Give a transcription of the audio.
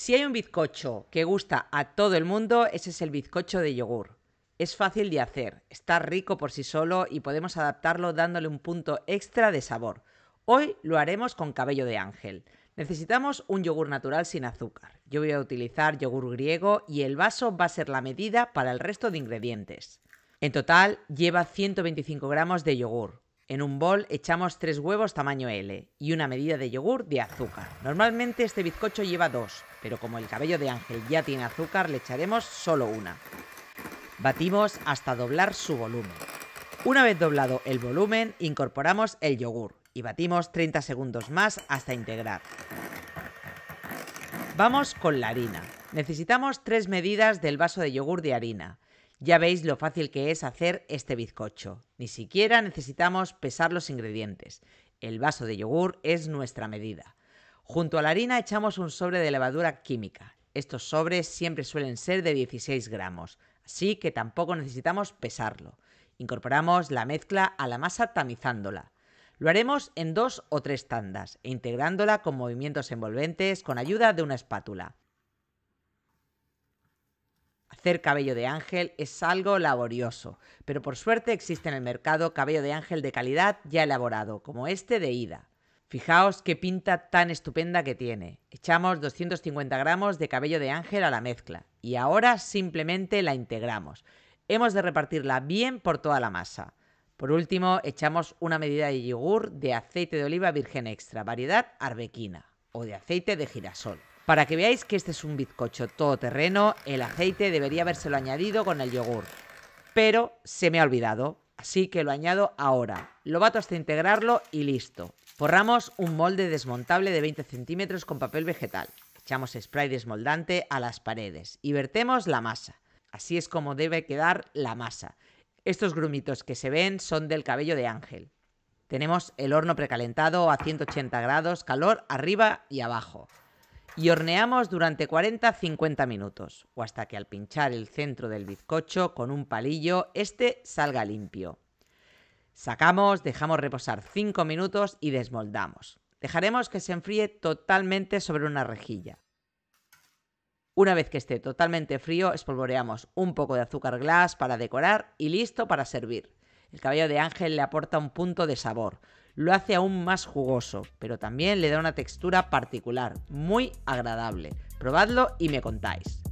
Si hay un bizcocho que gusta a todo el mundo, ese es el bizcocho de yogur. Es fácil de hacer, está rico por sí solo y podemos adaptarlo dándole un punto extra de sabor. Hoy lo haremos con cabello de ángel. Necesitamos un yogur natural sin azúcar. Yo voy a utilizar yogur griego y el vaso va a ser la medida para el resto de ingredientes. En total lleva 125 gramos de yogur, en un bol echamos tres huevos tamaño L y una medida de yogur de azúcar. Normalmente este bizcocho lleva dos, pero como el cabello de Ángel ya tiene azúcar, le echaremos solo una. Batimos hasta doblar su volumen. Una vez doblado el volumen, incorporamos el yogur y batimos 30 segundos más hasta integrar. Vamos con la harina. Necesitamos tres medidas del vaso de yogur de harina. Ya veis lo fácil que es hacer este bizcocho. Ni siquiera necesitamos pesar los ingredientes. El vaso de yogur es nuestra medida. Junto a la harina echamos un sobre de levadura química. Estos sobres siempre suelen ser de 16 gramos, así que tampoco necesitamos pesarlo. Incorporamos la mezcla a la masa tamizándola. Lo haremos en dos o tres tandas, e integrándola con movimientos envolventes con ayuda de una espátula. Hacer cabello de ángel es algo laborioso, pero por suerte existe en el mercado cabello de ángel de calidad ya elaborado, como este de Ida. Fijaos qué pinta tan estupenda que tiene. Echamos 250 gramos de cabello de ángel a la mezcla y ahora simplemente la integramos. Hemos de repartirla bien por toda la masa. Por último, echamos una medida de yogur de aceite de oliva virgen extra, variedad arbequina, o de aceite de girasol. Para que veáis que este es un bizcocho todoterreno, el aceite debería habérselo añadido con el yogur. Pero se me ha olvidado, así que lo añado ahora. Lo bato hasta integrarlo y listo. Forramos un molde desmontable de 20 centímetros con papel vegetal. Echamos spray desmoldante a las paredes y vertemos la masa. Así es como debe quedar la masa. Estos grumitos que se ven son del cabello de Ángel. Tenemos el horno precalentado a 180 grados, calor arriba y abajo y horneamos durante 40-50 minutos o hasta que al pinchar el centro del bizcocho con un palillo este salga limpio. Sacamos, dejamos reposar 5 minutos y desmoldamos. Dejaremos que se enfríe totalmente sobre una rejilla. Una vez que esté totalmente frío, espolvoreamos un poco de azúcar glass para decorar y listo para servir. El cabello de ángel le aporta un punto de sabor lo hace aún más jugoso, pero también le da una textura particular, muy agradable. Probadlo y me contáis.